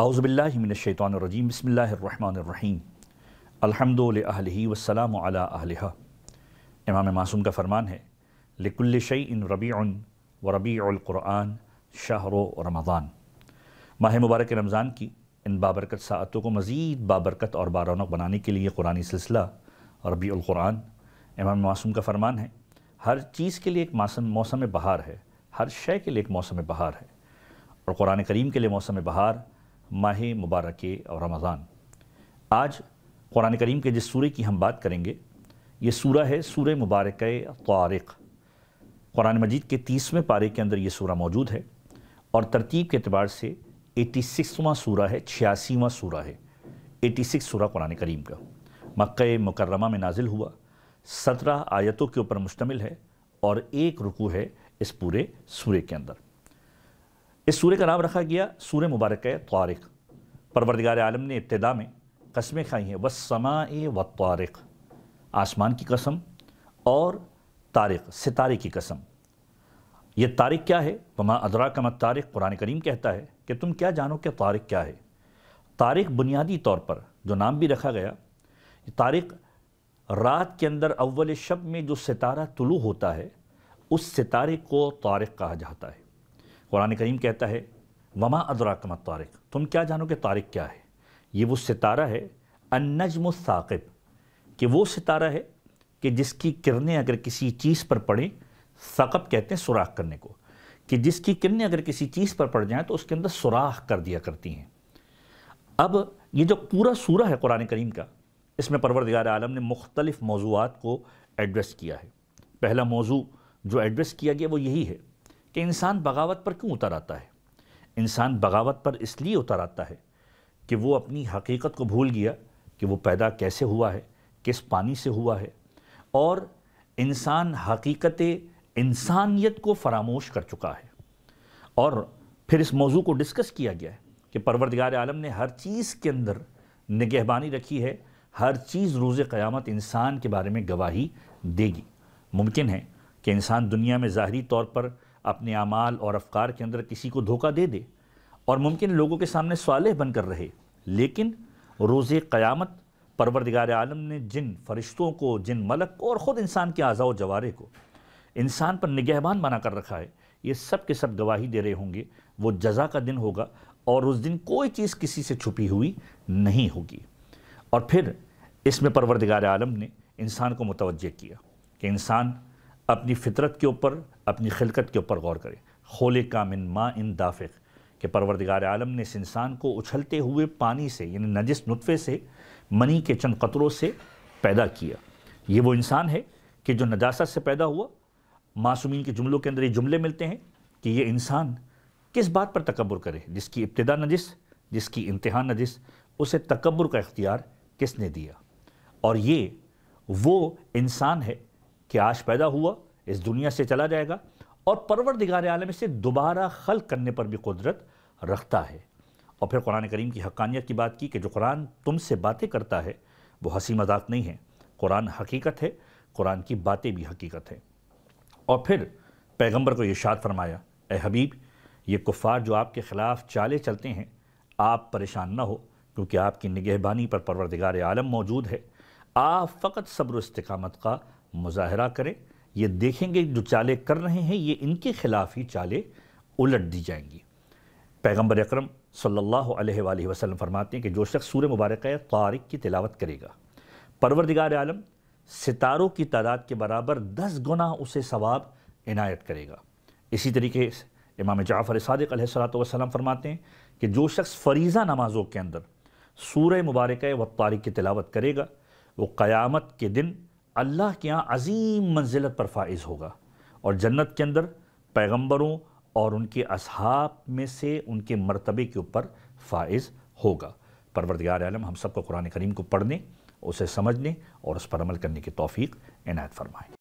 आउज़बिल्लिमिनशैतरजीम बसमीम अलहमदिल्ली वसलम इमाम मासूम का फ़रमान है लिकुल शई इन रबी व रबीआन शाहर रमदान माह मुबारक रमज़ान की इन बाबरकत सातों को मज़ीद बाबरकत और बारौनक बनाने के लिए कुरानी सिलसिला रबीआन इमाम मासूम का फ़रमान है हर चीज़ के लिए एक मौसम मौसम बहार है हर शय के लिए एक मौसम बहार है और कुरान करीम के लिए मौसम बहार माह मुबारक और रमज़ान आज कुरान करीम के जिस सूर्य की हम बात करेंगे ये सूरह है सूर मुबारक तारक कुरान मजीद के तीसवें पारे के अंदर ये सूरह मौजूद है और तरतीब के अतबार से एटी सिक्सवा सूर है छियासीवा सूरा है एटी सिक्स सूर कुरान करीम का मक् मुकरमा में नाजिल हुआ सत्रह आयतों के ऊपर मुश्तमिल है और एक रुकू है इस पूरे सूर्य के अंदर इस सूर्य का नाम रखा गया सूर्य मुबारक है तारक परवरदिगार आलम ने इब्तदा में कस्में खाई हैं वसमा व तारक आसमान की कसम और तारक सितारे की कसम ये तारक क्या है वमा अदरा का मत कुरान करीम कहता है कि तुम क्या जानो कि तारक क्या है तारक बुनियादी तौर पर जो नाम भी रखा गया तारक रात के अंदर अव्वल शब में जो सितारा तुलू होता है उस सितारे को तारक कहा जाता है कुरान करीम कहता है वमा अदरा कमत तारक तुम क्या जानो कि तारक क्या है ये वो सितारा है नजम साकिब कि वो सितारा है कि जिसकी किरणें अगर किसी चीज़ पर पड़ें सकब कहते हैं सुराख करने को कि जिसकी किरणें अगर किसी चीज़ पर पड़ जाएं तो उसके अंदर सुराख कर दिया करती हैं अब ये जो पूरा सूरा है कुरान करीम का इसमें परवरदिगार आलम ने मुख्तलिफ़ मौजूद को एड्रेस किया है पहला मौजू जो एड्रेस किया गया वो यही है कि इंसान बगावत पर क्यों उतर आता है इंसान बगावत पर इसलिए उतर आता है कि वो अपनी हकीकत को भूल गया कि वो पैदा कैसे हुआ है किस पानी से हुआ है और इंसान हकीकत इंसानियत को फरामोश कर चुका है और फिर इस मौजू को डिस्कस किया गया है कि परवरदगार आलम ने हर चीज़ के अंदर निगहबानी रखी है हर चीज़ रोज़ क़यामत इंसान के बारे में गवाही देगी मुमकिन है कि इंसान दुनिया में ज़ाहरी तौर पर अपने अमाल और अफकार के अंदर किसी को धोखा दे दे और मुमकिन लोगों के सामने सवाल बनकर रहे लेकिन रोज़ क़यामत परवरदिगार आलम ने जिन फरिश्तों को जिन मलक को और ख़ुद इंसान के आज़ा जवारे को इंसान पर निगहबान बना कर रखा है ये सब के सब गवाही दे रहे होंगे वो जजा का दिन होगा और उस दिन कोई चीज़ किसी से छुपी हुई नहीं होगी और फिर इसमें परवरदिगार आलम ने इंसान को मुतवजह किया कि इंसान अपनी फितरत के ऊपर अपनी खिलकत के ऊपर गौर करें खोले कामिन माँ इन दाफिक के परवरदिगार आलम ने इस इंसान को उछलते हुए पानी से यानी नजिस नुतफ़े से मनी के चंद कतरों से पैदा किया ये वो इंसान है कि जो नजासत से पैदा हुआ मासूमिन के जुमलों के अंदर ये जुमले मिलते हैं कि ये इंसान किस बात पर तकबर करे जिसकी इब्तदा नजिस जिसकी इंतहा नजिस उसे तकबर का इख्तियार किसने दिया और ये वो इंसान है कि आज पैदा हुआ इस दुनिया से चला जाएगा और परवरदिगार आलम इसे दोबारा खल करने पर भी कुदरत रखता है और फिर कुरान करीम की हक्कानियत की बात की कि जो कुरान तुमसे बातें करता है वो हंसी मजाक नहीं है कुरान हकीकत है कुरान की बातें भी हकीकत हैं और फिर पैगंबर को इशाद फरमाया ए हबीब ये कुफ़ार जो आपके ख़िलाफ़ चाले चलते हैं आप परेशान ना हो क्योंकि आपकी निगहबानी पर परवरदिगार आलम मौजूद है आप फ़कत सब्र इस्तकामत का मुजाहरा करें ये देखेंगे जो चाले कर रहे हैं ये इनके ख़िलाफ़ ही चाले उलट दी जाएंगी पैगम्बर अक्रम सल्ला वसलम फरमाते हैं कि जो शख्स सूर्य मुबारक तारिक की तिलावत करेगा परवरदिगार आलम सितारों की तादाद के बराबर दस गुना उसे सवाब इनायत करेगा इसी तरीके से इमाम जाफ़र सदक सलाम फरमाते हैं कि जो शख्स फरीज़ा नमाज़ों के अंदर सूर्य मुबारक व तारिक की तिलावत करेगा वो क़यामत के दिन अल्लाह के यहाँ अजीम मंजिलत पर फाइज होगा और जन्नत के अंदर पैगम्बरों और उनके असहाब में से उनके मरतबे के ऊपर फाइज होगा परवरदार आलम हम सबको कुरान करीम को पढ़ने उसे समझने और उस पर अमल करने की तोफ़ी इनायत फरमाएँ